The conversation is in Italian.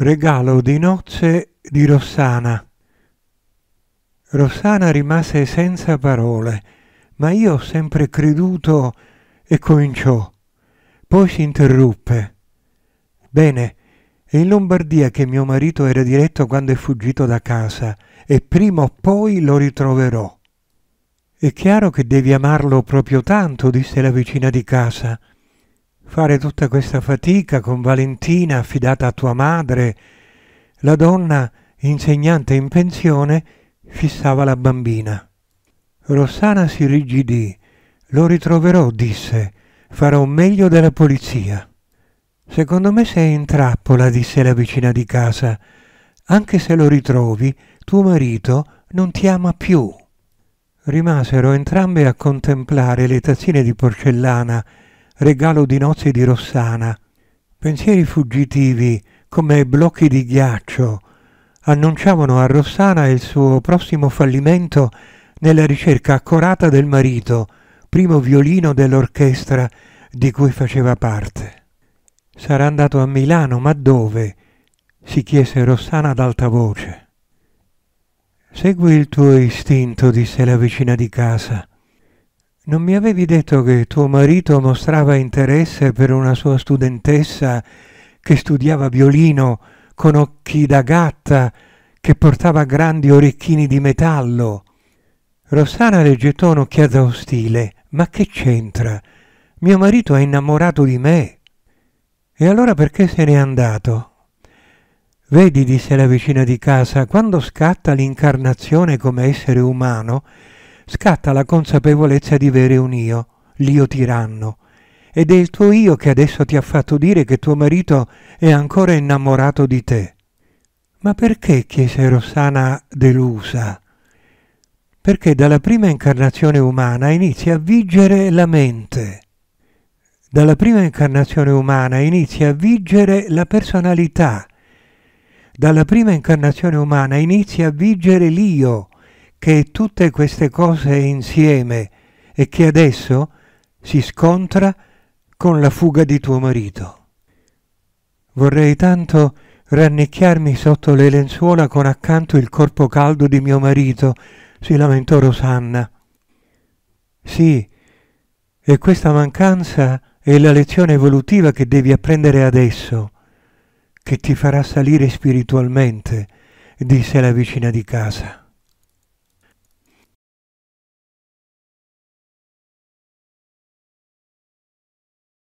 Regalo di nozze di Rossana. Rossana rimase senza parole, ma io ho sempre creduto e cominciò. Poi si interruppe. Bene, è in Lombardia che mio marito era diretto quando è fuggito da casa e prima o poi lo ritroverò. È chiaro che devi amarlo proprio tanto, disse la vicina di casa. Fare tutta questa fatica con Valentina affidata a tua madre. La donna, insegnante in pensione, fissava la bambina. Rossana si rigidì. Lo ritroverò, disse. Farò meglio della polizia. Secondo me sei in trappola, disse la vicina di casa. Anche se lo ritrovi, tuo marito non ti ama più. Rimasero entrambe a contemplare le tazzine di porcellana regalo di nozze di Rossana, pensieri fuggitivi come blocchi di ghiaccio annunciavano a Rossana il suo prossimo fallimento nella ricerca accorata del marito, primo violino dell'orchestra di cui faceva parte. Sarà andato a Milano, ma dove? si chiese Rossana ad alta voce. Segui il tuo istinto, disse la vicina di casa. Non mi avevi detto che tuo marito mostrava interesse per una sua studentessa che studiava violino con occhi da gatta, che portava grandi orecchini di metallo? Rossana le gettò un'occhiata ostile. Ma che c'entra? Mio marito è innamorato di me. E allora perché se n'è andato? Vedi, disse la vicina di casa, quando scatta l'incarnazione come essere umano, scatta la consapevolezza di avere un io, l'io tiranno. Ed è il tuo io che adesso ti ha fatto dire che tuo marito è ancora innamorato di te. Ma perché? chiese Rossana delusa. Perché dalla prima incarnazione umana inizia a vigere la mente. Dalla prima incarnazione umana inizia a vigere la personalità. Dalla prima incarnazione umana inizia a vigere l'io, che tutte queste cose insieme e che adesso si scontra con la fuga di tuo marito. Vorrei tanto rannicchiarmi sotto le lenzuola con accanto il corpo caldo di mio marito, si lamentò Rosanna. Sì, e questa mancanza è la lezione evolutiva che devi apprendere adesso, che ti farà salire spiritualmente, disse la vicina di casa.